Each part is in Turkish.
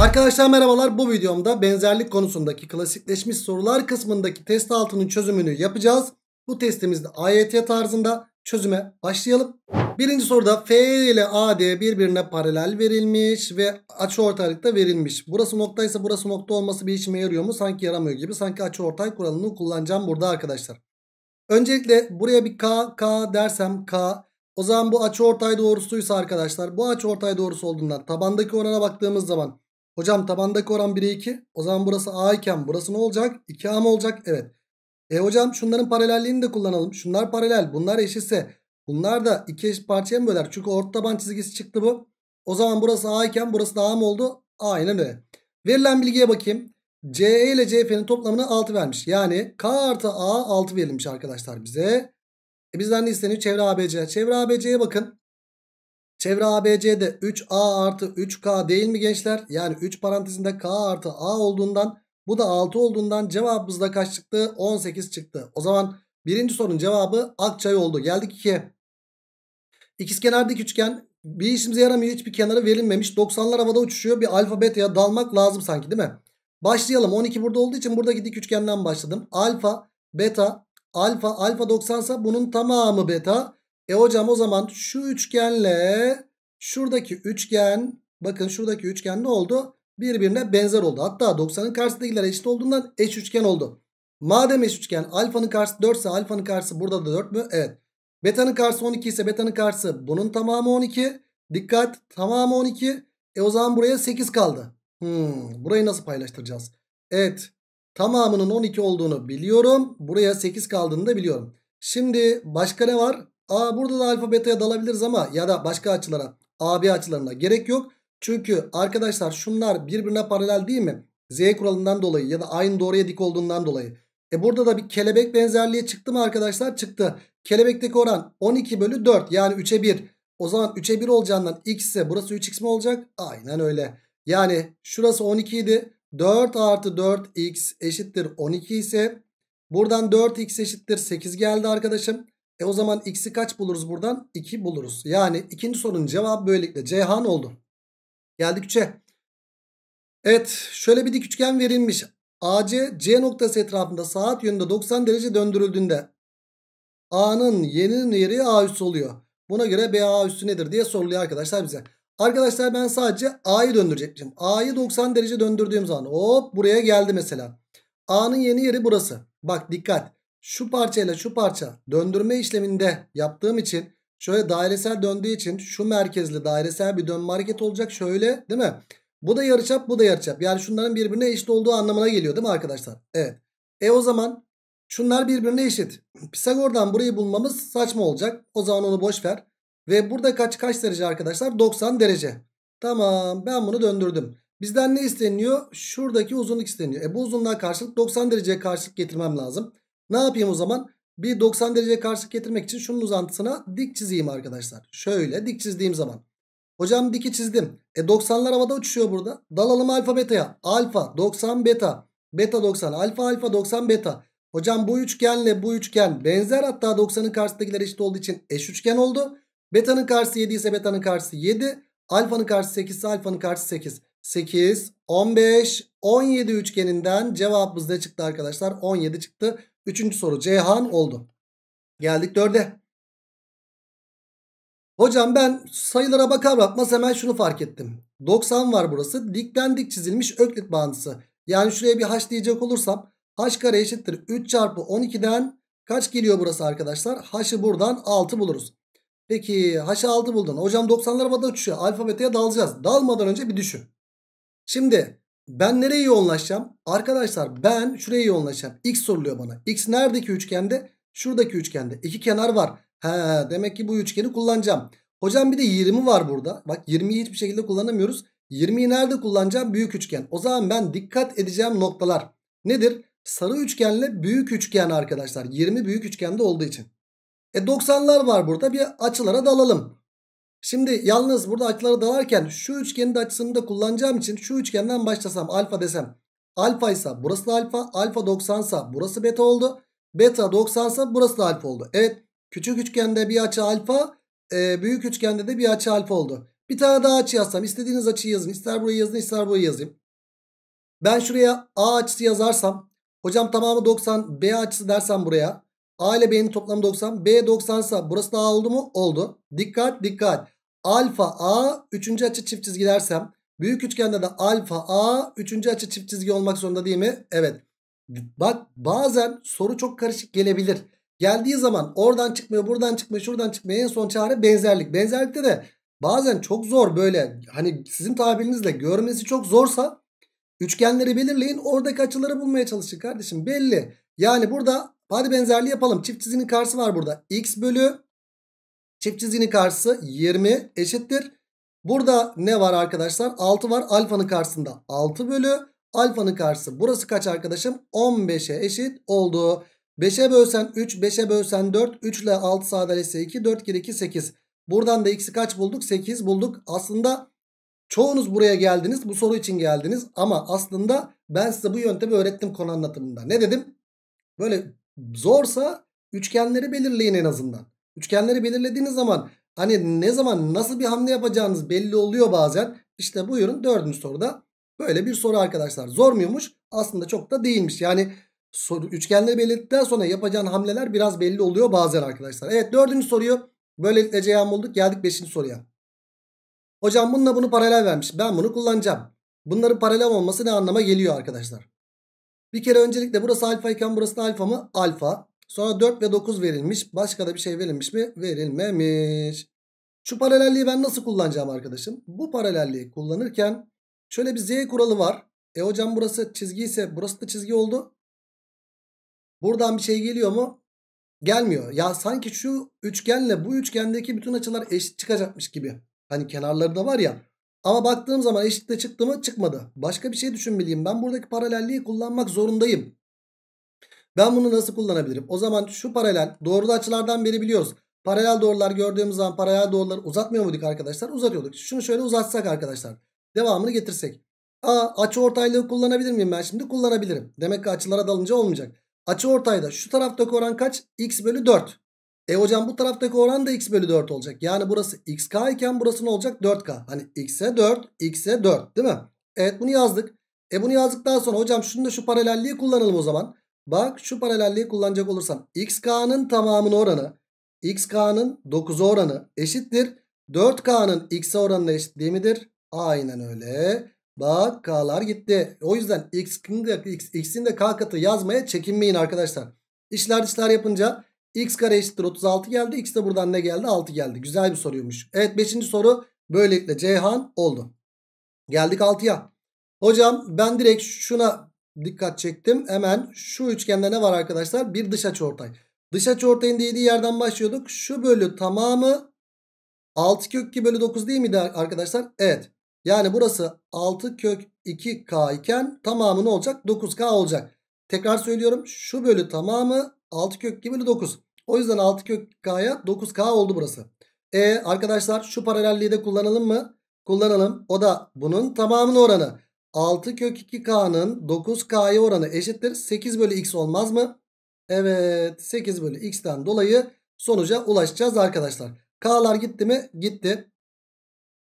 Arkadaşlar merhabalar bu videomda benzerlik konusundaki klasikleşmiş sorular kısmındaki test altının çözümünü yapacağız. Bu testimizde AYT tarzında çözüme başlayalım. Birinci soruda F ile AD birbirine paralel verilmiş ve açı ortaylıkta verilmiş. Burası noktaysa burası nokta olması bir işime yarıyor mu? Sanki yaramıyor gibi. Sanki açı ortay kuralını kullanacağım burada arkadaşlar. Öncelikle buraya bir K, K dersem K. O zaman bu açı ortay doğrusuysa arkadaşlar bu açı ortay doğrusu olduğundan tabandaki orana baktığımız zaman Hocam tabandaki oran 1'e 2. O zaman burası A iken burası ne olacak? 2A mı olacak? Evet. E hocam şunların paralelliğini de kullanalım. Şunlar paralel. Bunlar eşitse bunlar da 2 eşit parçaya mı böler? Çünkü orta taban çizgisi çıktı bu. O zaman burası A iken burası da A mı oldu? Aynen öyle. Verilen bilgiye bakayım. CE ile CF'nin toplamını 6 vermiş. Yani K artı A 6 verilmiş arkadaşlar bize. E bizden ne isteniyor? Çevre ABC. Çevre ABC'ye bakın. Çevre ABC'de 3A artı 3K değil mi gençler? Yani 3 parantezinde K artı A olduğundan bu da 6 olduğundan cevabımız da kaç çıktı? 18 çıktı. O zaman birinci sorunun cevabı Akçay oldu. Geldik 2'ye. İkizkenardaki üçgen bir işimize yaramıyor. Hiçbir kenarı verilmemiş. 90'lar havada uçuşuyor. Bir alfabet ya dalmak lazım sanki değil mi? Başlayalım. 12 burada olduğu için buradaki dik üçgenden başladım. Alfa, beta, alfa, alfa 90 ise bunun tamamı beta. E hocam o zaman şu üçgenle şuradaki üçgen bakın şuradaki üçgen ne oldu? Birbirine benzer oldu. Hatta 90'ın karşısındakiler eşit olduğundan eş üçgen oldu. Madem eş üçgen alfanın karşısı 4 ise alfanın karşısı burada da 4 mü? Evet. Beta'nın karşısı 12 ise beta'nın karşısı bunun tamamı 12. Dikkat tamamı 12. E o zaman buraya 8 kaldı. Hmm, burayı nasıl paylaştıracağız? Evet tamamının 12 olduğunu biliyorum. Buraya 8 kaldığını da biliyorum. Şimdi başka ne var? A burada da alfa beta'ya dalabiliriz ama ya da başka açılara AB açılarına gerek yok. Çünkü arkadaşlar şunlar birbirine paralel değil mi? Z kuralından dolayı ya da aynı doğruya dik olduğundan dolayı. E burada da bir kelebek benzerliği çıktı mı arkadaşlar? Çıktı. Kelebekteki oran 12 bölü 4 yani 3'e 1. O zaman 3'e 1 olacağından x ise burası 3x mi olacak? Aynen öyle. Yani şurası 12 idi. 4 artı 4x eşittir 12 ise buradan 4x eşittir 8 geldi arkadaşım. E o zaman x'i kaç buluruz buradan? 2 buluruz. Yani ikinci sorunun cevabı böylelikle Ceyhan oldu. Geldik 3'e. Evet şöyle bir dik üçgen verilmiş. AC C noktası etrafında saat yönünde 90 derece döndürüldüğünde A'nın y'nin yeri A üssü oluyor. Buna göre BA üssü nedir diye soruluyor arkadaşlar bize. Arkadaşlar ben sadece A'yı döndürecektim. A'yı 90 derece döndürdüğüm zaman hop buraya geldi mesela. A'nın yeni yeri burası. Bak dikkat şu parçayla şu parça döndürme işleminde yaptığım için şöyle dairesel döndüğü için şu merkezli dairesel bir dönme hareket olacak şöyle değil mi? Bu da yarıçap bu da yarıçap. Yani şunların birbirine eşit olduğu anlamına geliyor değil mi arkadaşlar? Evet. E o zaman şunlar birbirine eşit. Pisagor'dan burayı bulmamız saçma olacak. O zaman onu boş ver. Ve burada kaç kaç derece arkadaşlar? 90 derece. Tamam ben bunu döndürdüm. Bizden ne isteniyor? Şuradaki uzunluk isteniyor. E bu uzunluğa karşılık 90 dereceye karşılık getirmem lazım. Ne yapayım o zaman? Bir 90 derece karşılık getirmek için şunun uzantısına dik çizeyim arkadaşlar. Şöyle dik çizdiğim zaman. Hocam diki çizdim. E 90'lar havada uçuşuyor burada. Dalalım alfa beta'ya. Alfa 90 beta. Beta 90 alfa alfa 90 beta. Hocam bu üçgenle bu üçgen benzer hatta 90'ın karşısındakiler eşit olduğu için eş üçgen oldu. Beta'nın karşısı 7 ise beta'nın karşısı 7. Alfa'nın karşısı 8 ise alfa'nın karşısı 8. 8, 15, 17 üçgeninden cevabımız ne çıktı arkadaşlar? 17 çıktı. Üçüncü soru Ceyhan oldu. Geldik 4'e. Hocam ben sayılara bakar bakmaz hemen şunu fark ettim. 90 var burası. Dikten dik çizilmiş öklit bağıntısı. Yani şuraya bir h diyecek olursam h kare eşittir 3 çarpı 12'den kaç geliyor burası arkadaşlar? h'ı buradan 6 buluruz. Peki h'ı 6 buldun. Hocam 90'lar havada uçuşuyor. Alfabeteye dalacağız. Dalmadan önce bir düşün. Şimdi ben nereye yoğunlaşacağım? Arkadaşlar ben şuraya yoğunlaşacağım. X soruluyor bana. X neredeki üçgende? Şuradaki üçgende. İki kenar var. He, demek ki bu üçgeni kullanacağım. Hocam bir de 20 var burada. Bak 20'yi hiçbir şekilde kullanamıyoruz. 20'yi nerede kullanacağım? Büyük üçgen. O zaman ben dikkat edeceğim noktalar nedir? Sarı üçgenle büyük üçgen arkadaşlar. 20 büyük üçgende olduğu için. E 90'lar var burada. Bir açılara dalalım. Şimdi yalnız burada açıları da varken şu üçgenin de açısını da kullanacağım için şu üçgenden başlasam alfa desem. Alfa ise burası da alfa. Alfa 90 ise burası beta oldu. Beta 90 ise burası da alfa oldu. Evet küçük üçgende bir açı alfa. E, büyük üçgende de bir açı alfa oldu. Bir tane daha açı yazsam istediğiniz açıyı yazın. İster burayı yazın ister burayı yazayım. Ben şuraya A açısı yazarsam. Hocam tamamı 90 B açısı dersem buraya. A ile B'nin toplamı 90. B 90 ise burası da A oldu mu? Oldu. Dikkat dikkat alfa a üçüncü açı çift çizgi dersem büyük üçgende de alfa a üçüncü açı çift çizgi olmak zorunda değil mi? Evet. Bak bazen soru çok karışık gelebilir. Geldiği zaman oradan çıkmıyor, buradan çıkmıyor, şuradan çıkmıyor. En son çare benzerlik. Benzerlikte de bazen çok zor böyle hani sizin tabirinizle görmesi çok zorsa üçgenleri belirleyin. Oradaki açıları bulmaya çalışın kardeşim belli. Yani burada hadi benzerliği yapalım. Çift çizginin karşısı var burada. X bölü Çift çizginin karşısı 20 eşittir. Burada ne var arkadaşlar? 6 var. Alfanın karşısında 6 bölü. Alfanın karşısı burası kaç arkadaşım? 15'e eşit oldu. 5'e bölsen 3, 5'e bölsen 4. 3 ile 6 sadeleşse 2, 4 kere 2, 8. Buradan da x'i kaç bulduk? 8 bulduk. Aslında çoğunuz buraya geldiniz. Bu soru için geldiniz. Ama aslında ben size bu yöntemi öğrettim konu anlatımında. Ne dedim? Böyle zorsa üçgenleri belirleyin en azından. Üçgenleri belirlediğiniz zaman hani ne zaman nasıl bir hamle yapacağınız belli oluyor bazen. İşte buyurun dördüncü soruda böyle bir soru arkadaşlar. Zor muymuş? Aslında çok da değilmiş. Yani soru, üçgenleri belirledikten sonra yapacağın hamleler biraz belli oluyor bazen arkadaşlar. Evet dördüncü soruyu böylelikle cevap bulduk. Geldik beşinci soruya. Hocam bununla bunu paralel vermiş. Ben bunu kullanacağım. Bunların paralel olması ne anlama geliyor arkadaşlar? Bir kere öncelikle burası alfa iken burası alfa mı? Alfa. Sonra 4 ve 9 verilmiş. Başka da bir şey verilmiş mi? Verilmemiş. Şu paralelliği ben nasıl kullanacağım arkadaşım? Bu paralelliği kullanırken şöyle bir Z kuralı var. E hocam burası çizgi ise burası da çizgi oldu. Buradan bir şey geliyor mu? Gelmiyor. Ya sanki şu üçgenle bu üçgendeki bütün açılar eşit çıkacakmış gibi. Hani kenarları da var ya. Ama baktığım zaman eşit de çıktı mı? Çıkmadı. Başka bir şey düşünmeliyim. Ben buradaki paralelliği kullanmak zorundayım. Ben bunu nasıl kullanabilirim? O zaman şu paralel doğrulu açılardan biri biliyoruz. Paralel doğrular gördüğümüz zaman paralel doğruları uzatmıyor muyduk arkadaşlar? Uzatıyorduk. Şunu şöyle uzatsak arkadaşlar. Devamını getirsek. Aa açı ortaylığı kullanabilir miyim ben şimdi? Kullanabilirim. Demek ki açılara dalınca olmayacak. Açı ortayda şu taraftaki oran kaç? X bölü 4. E hocam bu taraftaki oran da x bölü 4 olacak. Yani burası xk iken burası ne olacak? 4k. Hani x'e 4, x'e 4 değil mi? Evet bunu yazdık. E bunu yazdıktan sonra hocam şunu da şu paralelliği kullanalım o zaman. Bak şu paralelliği kullanacak olursam xk'nın tamamının oranı xk'nın 9'a oranı eşittir. 4k'nın x'e oranına eşitliği midir? Aynen öyle. Bak k'lar gitti. O yüzden x'in de, x, x'in de k katı yazmaya çekinmeyin arkadaşlar. İşler dışlar yapınca x kare eşittir 36 geldi. X de buradan ne geldi? 6 geldi. Güzel bir soruymuş. Evet 5. soru böylelikle Ceyhan oldu. Geldik 6'ya. Hocam ben direkt şuna dikkat çektim. Hemen şu üçgende ne var arkadaşlar? Bir dış açıortay. Dış açıortayın değdiği yerden başlıyorduk. Şu bölü tamamı 6 kök 2 bölü 9 değil miydi arkadaşlar? Evet. Yani burası 6 kök 2k iken tamamı ne olacak? 9k olacak. Tekrar söylüyorum. Şu bölü tamamı 6 kök 2 bölü 9. O yüzden 6 kök k'ya 9k oldu burası. E arkadaşlar şu paralelliği de kullanalım mı? Kullanalım. O da bunun tamamının oranı. 6 kök 2k'nın 9k'ya oranı eşittir. 8 bölü x olmaz mı? Evet 8 bölü x'ten dolayı sonuca ulaşacağız arkadaşlar. K'lar gitti mi? Gitti.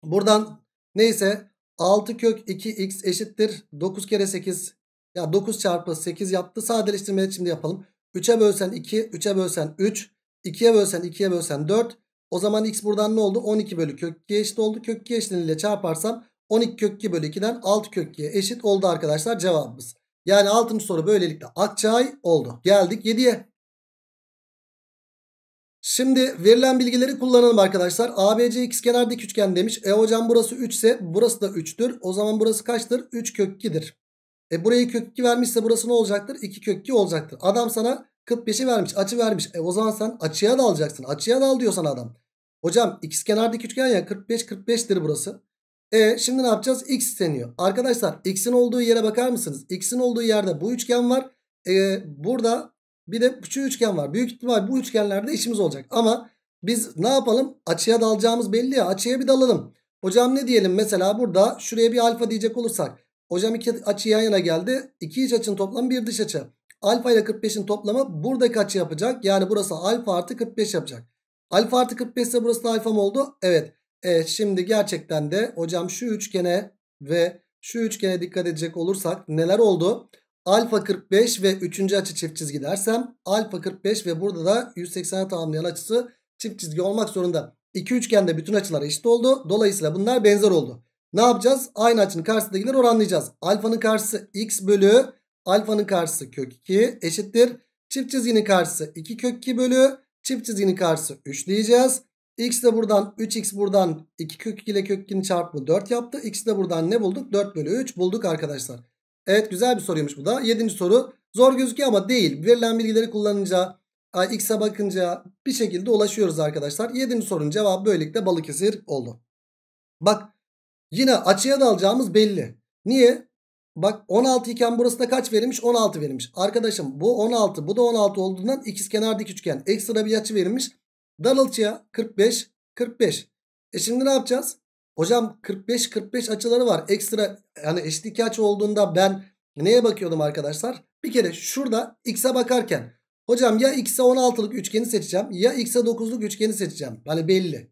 Buradan neyse 6 kök 2x eşittir. 9 kere 8 ya 9 çarpı 8 yaptı. Sadeleştirmeyi şimdi yapalım. 3'e bölsen 2, 3'e bölsen 3, 2'ye bölsen 2'ye bölsen 4. O zaman x buradan ne oldu? 12 bölü kök 2 eşit oldu. Kök 2 eşitliğiyle çarparsam 12 kök 2 bölü 2'den 6 kök 2'ye eşit oldu arkadaşlar cevabımız. Yani 6. soru böylelikle Akçay oldu. Geldik 7'ye. Şimdi verilen bilgileri kullanalım arkadaşlar. ABC ikizkenar dik üçgen demiş. E hocam burası 3 ise burası da 3'tür. O zaman burası kaçtır? 3 kök 2'dir. E burayı kök 2 vermişse burası ne olacaktır? 2 kök 2 olacaktır. Adam sana 45'i vermiş, açı vermiş. E o zaman sen açıya da alacaksın. Açıya da al diyor sana adam. Hocam ikizkenar dik üçgen ya 45 45'tir burası. E şimdi ne yapacağız? X isteniyor. Arkadaşlar X'in olduğu yere bakar mısınız? X'in olduğu yerde bu üçgen var. E, burada bir de şu üçgen var. Büyük ihtimal bu üçgenlerde işimiz olacak. Ama biz ne yapalım? Açıya dalacağımız belli ya. Açıya bir dalalım. Hocam ne diyelim mesela burada şuraya bir alfa diyecek olursak. Hocam iki açı yan yana geldi. İki iç açının toplamı bir dış açı. Alfa ile 45'in toplamı buradaki açı yapacak. Yani burası alfa artı 45 yapacak. Alfa artı 45 ise burası da alfa mı oldu? Evet. Evet şimdi gerçekten de hocam şu üçgene ve şu üçgene dikkat edecek olursak neler oldu? Alfa 45 ve 3. açı çift çizgi dersem alfa 45 ve burada da 180'e tamamlayan açısı çift çizgi olmak zorunda. İki üçgende bütün açılar eşit oldu. Dolayısıyla bunlar benzer oldu. Ne yapacağız? Aynı açının karşısındakileri oranlayacağız. Alfanın karşısı x bölü alfanın karşısı kök 2 eşittir. Çift çizginin karşısı 2 kök 2 bölü çift çizginin karşısı 3 diyeceğiz. X de buradan 3x buradan 2 kök 2 ile kök 2'nin çarpımı 4 yaptı. X de buradan ne bulduk? 4 bölü 3 bulduk arkadaşlar. Evet güzel bir soruymuş bu da. 7. soru zor gözüküyor ama değil. Verilen bilgileri kullanınca x'e bakınca bir şekilde ulaşıyoruz arkadaşlar. 7. sorunun cevabı böylelikle Balıkesir oldu. Bak yine açıya dalacağımız belli. Niye? Bak 16 iken burası da kaç verilmiş? 16 verilmiş. Arkadaşım bu 16 bu da 16 olduğundan ikizkenar dik üçgen. Ekstra bir açı verilmiş. Daralçıya 45 45. E şimdi ne yapacağız? Hocam 45 45 açıları var. Ekstra yani eşit iki açı olduğunda ben neye bakıyordum arkadaşlar? Bir kere şurada x'e bakarken hocam ya x'e 16'lık üçgeni seçeceğim ya x'e 9'luk üçgeni seçeceğim. Hani belli.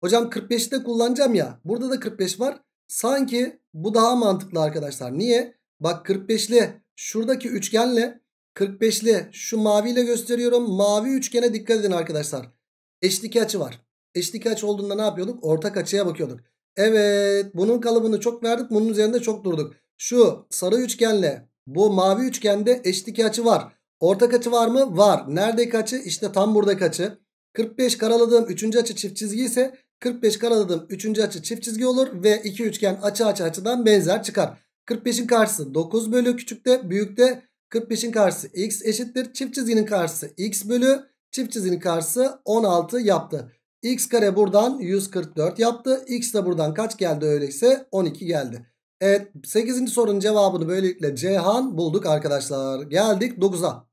Hocam 45'i de kullanacağım ya. Burada da 45 var. Sanki bu daha mantıklı arkadaşlar. Niye? Bak 45'li şuradaki üçgenle 45'li şu maviyle gösteriyorum. Mavi üçgene dikkat edin arkadaşlar eşlik açı var. Eşlik açı olduğunda ne yapıyorduk? Ortak açıya bakıyorduk. Evet bunun kalıbını çok verdik. Bunun üzerinde çok durduk. Şu sarı üçgenle bu mavi üçgende eşlik açı var. Ortak açı var mı? Var. Neredeki açı? İşte tam buradaki açı. 45 karaladığım 3. açı çift çizgi ise 45 karaladığım 3. açı çift çizgi olur ve iki üçgen açı açı açıdan benzer çıkar. 45'in karşısı 9 bölü küçükte büyükte 45'in karşısı x eşittir. Çift çizginin karşısı x bölü Çift çizinin karşısı 16 yaptı. X kare buradan 144 yaptı. X de buradan kaç geldi öyleyse 12 geldi. Evet 8. sorunun cevabını böylelikle Cihan bulduk arkadaşlar. Geldik 9'a.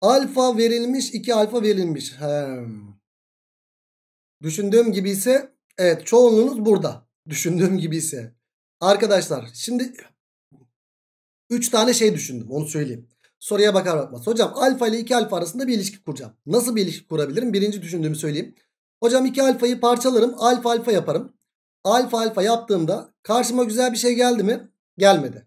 Alfa verilmiş 2 alfa verilmiş. Hmm. Düşündüğüm gibi ise evet çoğunluğunuz burada. Düşündüğüm gibi ise. Arkadaşlar şimdi 3 tane şey düşündüm onu söyleyeyim soruya bakar bakmaz. Hocam alfa ile 2 alfa arasında bir ilişki kuracağım. Nasıl bir ilişki kurabilirim? Birinci düşündüğümü söyleyeyim. Hocam 2 alfayı parçalarım. Alfa alfa yaparım. Alfa alfa yaptığımda karşıma güzel bir şey geldi mi? Gelmedi.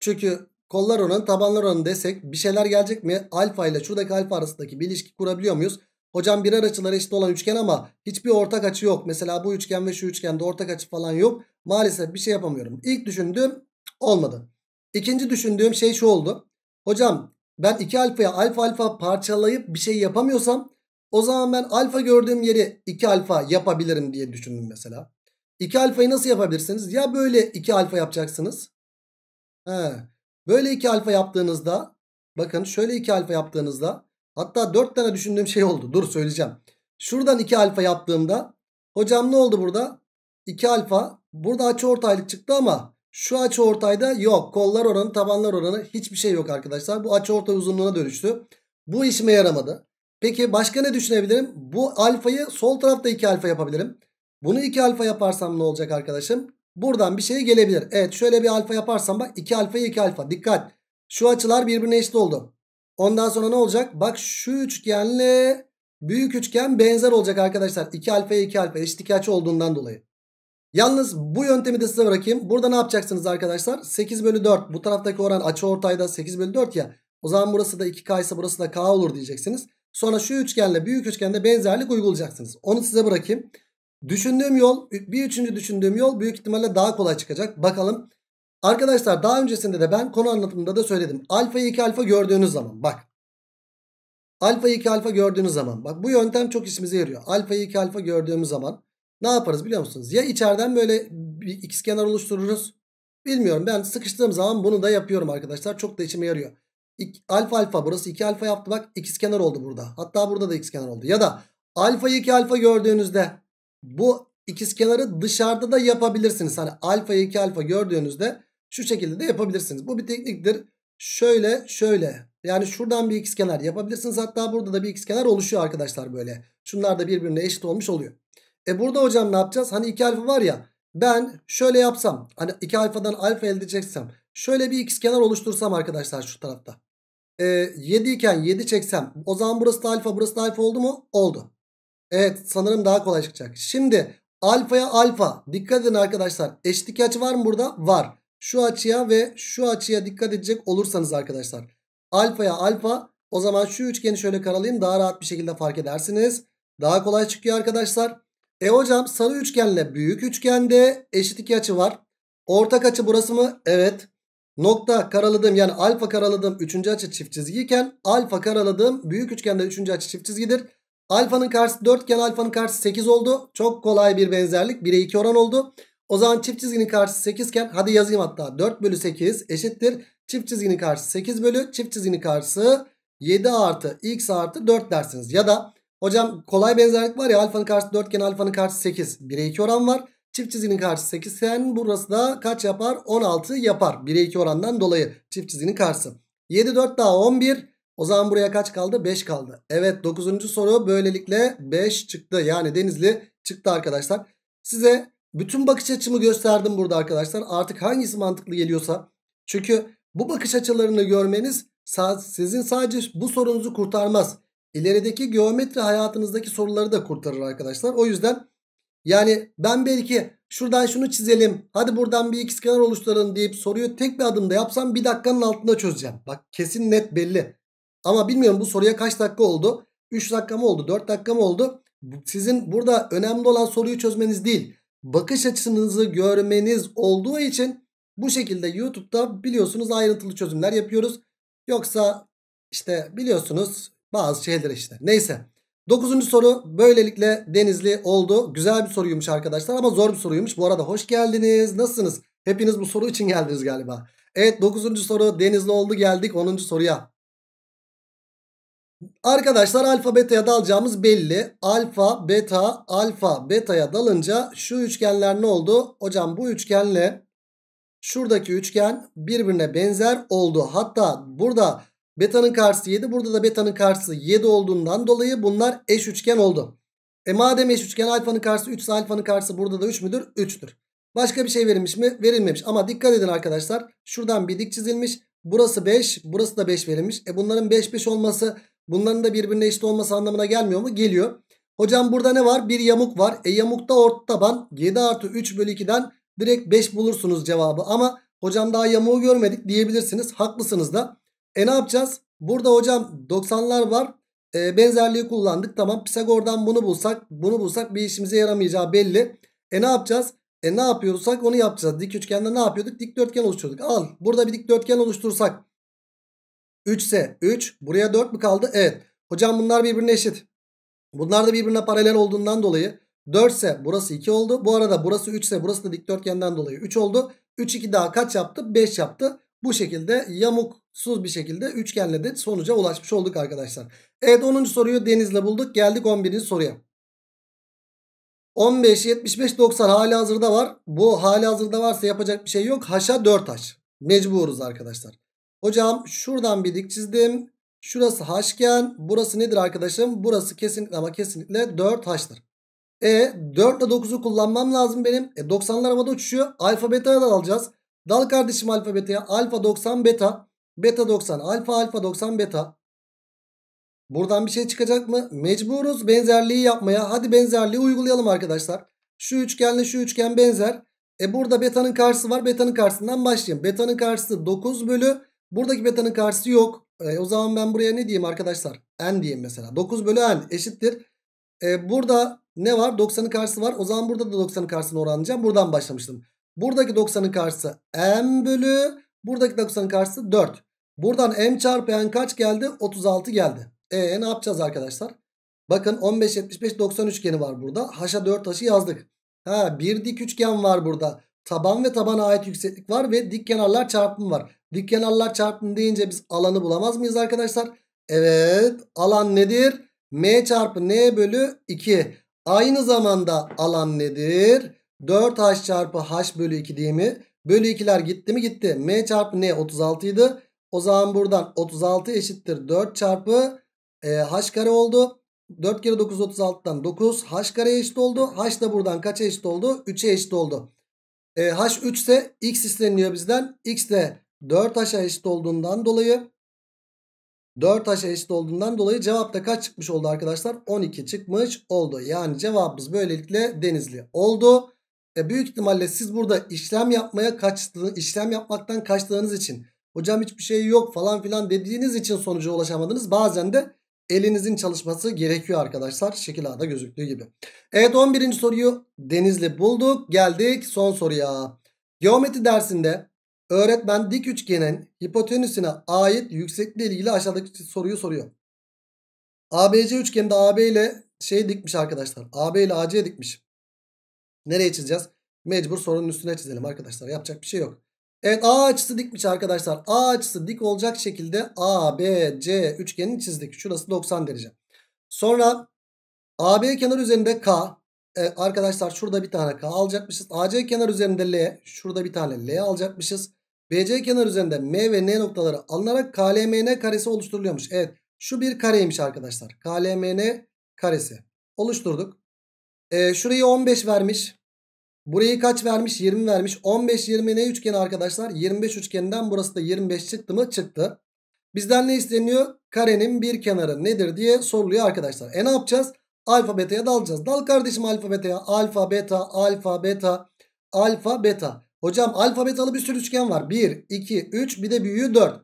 Çünkü kollar oranı tabanlar oranı desek bir şeyler gelecek mi? Alfa ile şuradaki alfa arasındaki bir ilişki kurabiliyor muyuz? Hocam birer açıları eşit olan üçgen ama hiçbir ortak açı yok. Mesela bu üçgen ve şu üçgende ortak açı falan yok. Maalesef bir şey yapamıyorum. İlk düşündüğüm olmadı. İkinci düşündüğüm şey şu oldu. Hocam ben 2 alfaya alfa alfa parçalayıp bir şey yapamıyorsam o zaman ben alfa gördüğüm yeri iki alfa yapabilirim diye düşündüm mesela. 2 alfayı nasıl yapabilirsiniz? Ya böyle iki alfa yapacaksınız. He. Böyle iki alfa yaptığınızda bakın şöyle iki alfa yaptığınızda hatta dört tane düşündüğüm şey oldu. Dur söyleyeceğim. Şuradan iki alfa yaptığımda hocam ne oldu burada? 2 alfa burada açı ortaylık çıktı ama şu açı ortayda yok. Kollar oranı, tabanlar oranı hiçbir şey yok arkadaşlar. Bu açı ortay uzunluğuna dönüştü. Bu işime yaramadı. Peki başka ne düşünebilirim? Bu alfayı sol tarafta 2 alfa yapabilirim. Bunu 2 alfa yaparsam ne olacak arkadaşım? Buradan bir şey gelebilir. Evet şöyle bir alfa yaparsam bak 2 alfa 2 alfa. Dikkat. Şu açılar birbirine eşit oldu. Ondan sonra ne olacak? Bak şu üçgenle büyük üçgen benzer olacak arkadaşlar. 2 alfa 2 alfa eşit iki açı olduğundan dolayı. Yalnız bu yöntemi de size bırakayım. Burada ne yapacaksınız arkadaşlar? 8 bölü 4 bu taraftaki oran açı ortayda 8 bölü 4 ya. O zaman burası da 2K ise burası da K olur diyeceksiniz. Sonra şu üçgenle büyük üçgende benzerlik uygulayacaksınız. Onu size bırakayım. Düşündüğüm yol bir üçüncü düşündüğüm yol büyük ihtimalle daha kolay çıkacak. Bakalım. Arkadaşlar daha öncesinde de ben konu anlatımında da söyledim. Alfa 2 alfa gördüğünüz zaman bak. Alfa 2 alfa gördüğünüz zaman bak bu yöntem çok işimize yarıyor. Alfa 2 alfa gördüğümüz zaman ne yaparız biliyor musunuz? Ya içeriden böyle bir x kenar oluştururuz. Bilmiyorum ben sıkıştığım zaman bunu da yapıyorum arkadaşlar. Çok da içime yarıyor. İk, alfa alfa burası 2 alfa yaptı bak x kenar oldu burada. Hatta burada da x kenar oldu. Ya da alfa 2 alfa gördüğünüzde bu ikiz kenarı dışarıda da yapabilirsiniz. Hani alfa 2 alfa gördüğünüzde şu şekilde de yapabilirsiniz. Bu bir tekniktir. Şöyle şöyle yani şuradan bir x kenar yapabilirsiniz. Hatta burada da bir x kenar oluşuyor arkadaşlar böyle. Şunlar da birbirine eşit olmuş oluyor. E burada hocam ne yapacağız? Hani iki alfa var ya ben şöyle yapsam hani iki alfadan alfa elde edeceksem şöyle bir x kenar oluştursam arkadaşlar şu tarafta. E, 7 iken 7 çeksem o zaman burası da alfa burası da alfa oldu mu? Oldu. Evet sanırım daha kolay çıkacak. Şimdi alfaya alfa dikkat edin arkadaşlar Eşlik açı var mı burada? Var. Şu açıya ve şu açıya dikkat edecek olursanız arkadaşlar alfaya alfa o zaman şu üçgeni şöyle karalayayım daha rahat bir şekilde fark edersiniz. Daha kolay çıkıyor arkadaşlar. E hocam sarı üçgenle büyük üçgende eşit iki açı var. Ortak açı burası mı? Evet. Nokta karaladığım yani alfa karaladığım üçüncü açı çift çizgiyken alfa karaladığım büyük üçgende üçüncü açı çift çizgidir. Alfanın karşısı 4 iken alfanın karşısı 8 oldu. Çok kolay bir benzerlik. 1'e 2 oran oldu. O zaman çift çizginin karşısı 8 iken hadi yazayım hatta 4 bölü 8 eşittir. Çift çizginin karşısı 8 bölü çift çizginin karşısı 7 artı x artı 4 dersiniz. Ya da Hocam kolay benzerlik var ya alfanın karşısı 4 iken alfanın karşısı 8. 1'e 2 oran var. Çift çizginin karşısı 8 sen burası da kaç yapar? 16 yapar. 1'e 2 orandan dolayı çift çizginin karşısı. 7 4 daha 11. O zaman buraya kaç kaldı? 5 kaldı. Evet 9. soru böylelikle 5 çıktı. Yani Denizli çıktı arkadaşlar. Size bütün bakış açımı gösterdim burada arkadaşlar. Artık hangisi mantıklı geliyorsa. Çünkü bu bakış açılarını görmeniz sizin sadece bu sorunuzu kurtarmaz. İlerideki geometri hayatınızdaki soruları da kurtarır arkadaşlar. O yüzden yani ben belki şuradan şunu çizelim. Hadi buradan bir ikizkenar oluşturalım deyip soruyu tek bir adımda yapsam bir dakikanın altında çözeceğim. Bak kesin net belli. Ama bilmiyorum bu soruya kaç dakika oldu? 3 dakika mı oldu? 4 dakika mı oldu? Sizin burada önemli olan soruyu çözmeniz değil. Bakış açınızı görmeniz olduğu için bu şekilde YouTube'da biliyorsunuz ayrıntılı çözümler yapıyoruz. Yoksa işte biliyorsunuz bazı şeyler işte. Neyse. Dokuzuncu soru böylelikle Denizli oldu. Güzel bir soruymuş arkadaşlar ama zor bir soruymuş. Bu arada hoş geldiniz. Nasılsınız? Hepiniz bu soru için geldiniz galiba. Evet dokuzuncu soru Denizli oldu geldik onuncu soruya. Arkadaşlar alfa beta'ya dalacağımız belli. Alfa beta alfa beta'ya dalınca şu üçgenler ne oldu? Hocam bu üçgenle şuradaki üçgen birbirine benzer oldu. Hatta burada Beta'nın karşısı 7. Burada da beta'nın karşısı 7 olduğundan dolayı bunlar eş üçgen oldu. E madem eş üçgen alfanın karşısı 3 ise alfanın karşısı burada da 3 müdür? 3'tür. Başka bir şey verilmiş mi? Verilmemiş. Ama dikkat edin arkadaşlar. Şuradan bir dik çizilmiş. Burası 5. Burası da 5 verilmiş. E bunların 5 5 olması bunların da birbirine eşit olması anlamına gelmiyor mu? Geliyor. Hocam burada ne var? Bir yamuk var. E yamukta orta taban 7 artı 3 bölü 2'den direkt 5 bulursunuz cevabı. Ama hocam daha yamuğu görmedik diyebilirsiniz. Haklısınız da. E ne yapacağız? Burada hocam 90'lar var. E, benzerliği kullandık. Tamam Pisagor'dan bunu bulsak bunu bulsak bir işimize yaramayacağı belli. E ne yapacağız? E ne yapıyorsak onu yapacağız. Dik üçgende ne yapıyorduk? Dikdörtgen oluşturduk. Al burada bir dikdörtgen oluştursak. 3 ise 3. Buraya 4 mü kaldı? Evet. Hocam bunlar birbirine eşit. Bunlar da birbirine paralel olduğundan dolayı 4 ise burası 2 oldu. Bu arada burası 3 ise burası da dikdörtgenden dolayı 3 oldu. 3 2 daha kaç yaptı? 5 yaptı. Bu şekilde yamuk sız bir şekilde üçgenle de sonuca ulaşmış olduk arkadaşlar. Evet 10. soruyu Deniz'le bulduk. Geldik 11. soruya. 15, 75, 90 hali hazırda var. Bu hali hazırda varsa yapacak bir şey yok. Haşa 4 haş. Mecburuz arkadaşlar. Hocam şuradan bir dik çizdim. Şurası haşken. Burası nedir arkadaşım? Burası kesinlikle ama kesinlikle 4 haştır. E 4 ile 9'u kullanmam lazım benim. E 90'lar havada uçuşuyor. Alfa beta'ya da alacağız. Dal kardeşim alfa beta'ya. Alfa 90 beta. Beta 90 alfa alfa 90 beta. Buradan bir şey çıkacak mı? Mecburuz benzerliği yapmaya. Hadi benzerliği uygulayalım arkadaşlar. Şu üçgenle şu üçgen benzer. E burada betanın karşısı var. Betanın karşısından başlayayım. Betanın karşısı 9 bölü. Buradaki betanın karşısı yok. E, o zaman ben buraya ne diyeyim arkadaşlar? N diyeyim mesela. 9 bölü N eşittir. E, burada ne var? 90'ın karşısı var. O zaman burada da 90'ın karşısını oranlayacağım. Buradan başlamıştım. Buradaki 90'ın karşısı M bölü. Buradaki 90 karşısı 4. Buradan m çarpı n kaç geldi? 36 geldi. E ne yapacağız arkadaşlar? Bakın 15, 75, 90 üçgeni var burada. Haşa 4 haşı yazdık. Ha bir dik üçgen var burada. Taban ve tabana ait yükseklik var ve dik kenarlar çarpımı var. Dik kenarlar çarpımı deyince biz alanı bulamaz mıyız arkadaşlar? Evet alan nedir? M çarpı N bölü 2. Aynı zamanda alan nedir? 4H çarpı H bölü 2 değil mi? Bölü 2'ler gitti mi gitti. M çarpı N 36 idi. O zaman buradan 36 eşittir 4 çarpı e, H kare oldu. 4 kere 9 36'dan 9 H kare eşit oldu. H da buradan kaça eşit oldu? 3'e eşit oldu. E, H 3 ise X isteniyor bizden. X de 4 H'a eşit olduğundan dolayı 4 H'a eşit olduğundan dolayı cevap da kaç çıkmış oldu arkadaşlar? 12 çıkmış oldu. Yani cevabımız böylelikle denizli oldu. E büyük ihtimalle siz burada işlem yapmaya kaçtığınız, işlem yapmaktan kaçtığınız için hocam hiçbir şey yok falan filan dediğiniz için sonuca ulaşamadınız. Bazen de elinizin çalışması gerekiyor arkadaşlar. Şekil A'da gözüktüğü gibi. Evet 11. soruyu Denizli bulduk. Geldik son soruya. Geometri dersinde öğretmen dik üçgenin hipotenüsüne ait yüksekliği ile ilgili aşağıdaki soruyu soruyor. ABC üçgeninde AB ile şey dikmiş arkadaşlar. AB ile AC dikmiş. Nereye çizeceğiz? Mecbur sorunun üstüne çizelim arkadaşlar. Yapacak bir şey yok. Evet A açısı dikmiş arkadaşlar. A açısı dik olacak şekilde A, B, C üçgenini çizdik. Şurası 90 derece. Sonra AB kenar üzerinde K. Ee, arkadaşlar şurada bir tane K alacakmışız. AC kenar üzerinde L. Şurada bir tane L alacakmışız. BC kenar üzerinde M ve N noktaları alınarak KLMN karesi oluşturuluyormuş. Evet şu bir kareymiş arkadaşlar. KLMN karesi. Oluşturduk. Ee, şurayı 15 vermiş. Burayı kaç vermiş? 20 vermiş. 15 20 ne üçgeni arkadaşlar? 25 üçgeninden burası da 25 çıktı mı? Çıktı. Bizden ne isteniyor? Karenin bir kenarı nedir diye soruluyor arkadaşlar. E ne yapacağız? Alfa beta'ya dalacağız. Dal kardeşim alfa beta'ya. Alfa beta, alfa beta, alfa beta. Hocam alfa betalı bir sürü üçgen var. 1, 2, 3 bir de büyüğü 4.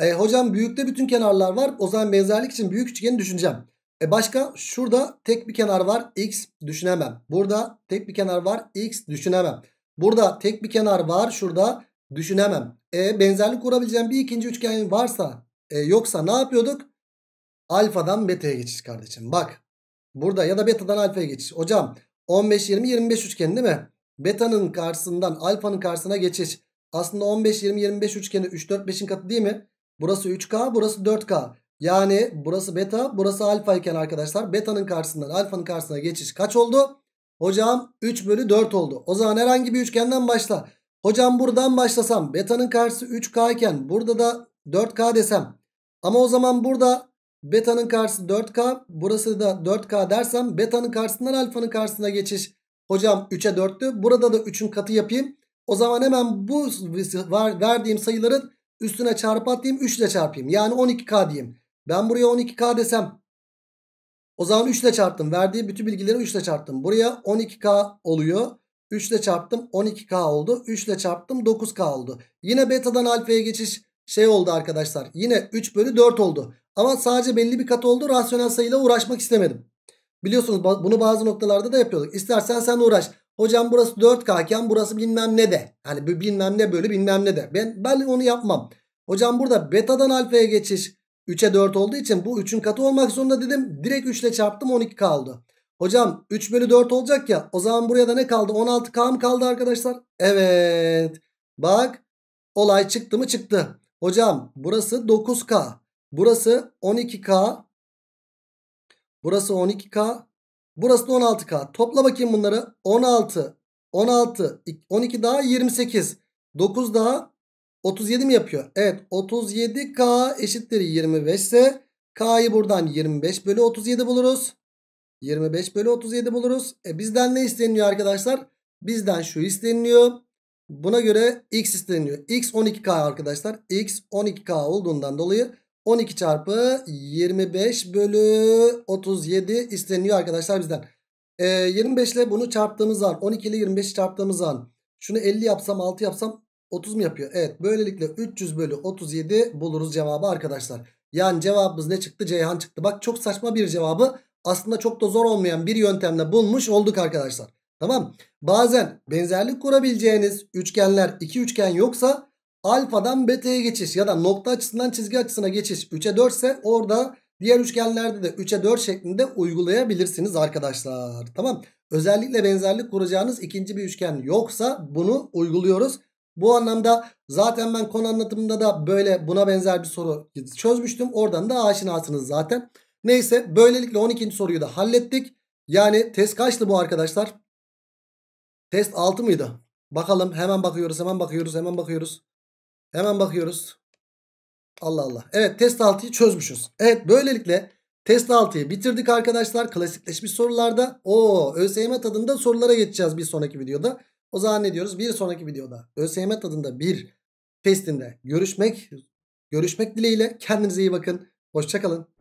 E, hocam büyükte bütün kenarlar var. O zaman benzerlik için büyük üçgeni düşüneceğim. E başka şurada tek bir kenar var x düşünemem. Burada tek bir kenar var x düşünemem. Burada tek bir kenar var şurada düşünemem. E benzerlik kurabileceğim bir ikinci üçgen varsa e, yoksa ne yapıyorduk? Alfadan beta'ya geçiş kardeşim. Bak burada ya da betadan alfaya geçiş. Hocam 15 20 25 üçgeni değil mi? Beta'nın karşısından alfanın karşısına geçiş. Aslında 15 20 25 üçgeni 3 4 5'in katı değil mi? Burası 3K burası 4K. Yani burası beta burası alfa iken arkadaşlar betanın karşısından alfanın karşısına geçiş kaç oldu? Hocam 3 bölü 4 oldu. O zaman herhangi bir üçgenden başla. Hocam buradan başlasam betanın karşısı 3k iken burada da 4k desem. Ama o zaman burada betanın karşısı 4k burası da 4k dersem betanın karşısından alfanın karşısına geçiş. Hocam 3'e 4'tü burada da 3'ün katı yapayım. O zaman hemen bu verdiğim sayıların üstüne çarpı atayım 3 ile çarpayım. Yani 12k diyeyim. Ben buraya 12K desem o zaman 3 ile çarptım. Verdiği bütün bilgileri 3 ile çarptım. Buraya 12K oluyor. 3 ile çarptım 12K oldu. 3 ile çarptım 9K oldu. Yine betadan alfaya geçiş şey oldu arkadaşlar. Yine 3 bölü 4 oldu. Ama sadece belli bir kat oldu. Rasyonel sayıyla uğraşmak istemedim. Biliyorsunuz bunu bazı noktalarda da yapıyorduk. İstersen sen uğraş. Hocam burası 4K iken burası bilmem ne de. Hani bilmem ne bölü bilmem ne de. Ben, ben onu yapmam. Hocam burada betadan alfaya geçiş 3'e 4 olduğu için bu 3'ün katı olmak zorunda dedim. Direkt 3 ile çarptım 12 kaldı. Hocam 3 bölü 4 olacak ya. O zaman buraya da ne kaldı? 16K mı kaldı arkadaşlar? Evet. Bak olay çıktı mı çıktı. Hocam burası 9K. Burası 12K. Burası 12K. Burası da 16K. Topla bakayım bunları. 16, 16, 12 daha 28. 9 daha 37 mi yapıyor? Evet 37K eşittir 25 ise K'yı buradan 25 bölü 37 buluruz. 25 bölü 37 buluruz. E bizden ne isteniyor arkadaşlar? Bizden şu isteniliyor. Buna göre x isteniliyor. x 12K arkadaşlar. x 12K olduğundan dolayı 12 çarpı 25 bölü 37 isteniyor arkadaşlar bizden. E, 25 ile bunu çarptığımız an 12 ile 25'i çarptığımız an şunu 50 yapsam 6 yapsam 30 mu yapıyor? Evet böylelikle 300 bölü 37 buluruz cevabı arkadaşlar. Yani cevabımız ne çıktı? Ceyhan çıktı. Bak çok saçma bir cevabı aslında çok da zor olmayan bir yöntemle bulmuş olduk arkadaşlar. Tamam. Bazen benzerlik kurabileceğiniz üçgenler iki üçgen yoksa alfadan beta'ya geçiş ya da nokta açısından çizgi açısına geçiş 3'e 4 ise orada diğer üçgenlerde de 3'e 4 şeklinde uygulayabilirsiniz arkadaşlar. Tamam. Özellikle benzerlik kuracağınız ikinci bir üçgen yoksa bunu uyguluyoruz. Bu anlamda zaten ben konu anlatımında da böyle buna benzer bir soru çözmüştüm. Oradan da aşinasınız zaten. Neyse böylelikle 12. soruyu da hallettik. Yani test kaçtı bu arkadaşlar? Test 6 mıydı? Bakalım hemen bakıyoruz hemen bakıyoruz hemen bakıyoruz. Hemen bakıyoruz. Allah Allah. Evet test 6'yı çözmüşüz. Evet böylelikle test 6'yı bitirdik arkadaşlar. Klasikleşmiş sorularda. o ÖSYM tadında sorulara geçeceğiz bir sonraki videoda. O zaman ne diyoruz? Bir sonraki videoda ÖSYM tadında bir testinde görüşmek görüşmek dileğiyle kendinize iyi bakın. Hoşçakalın.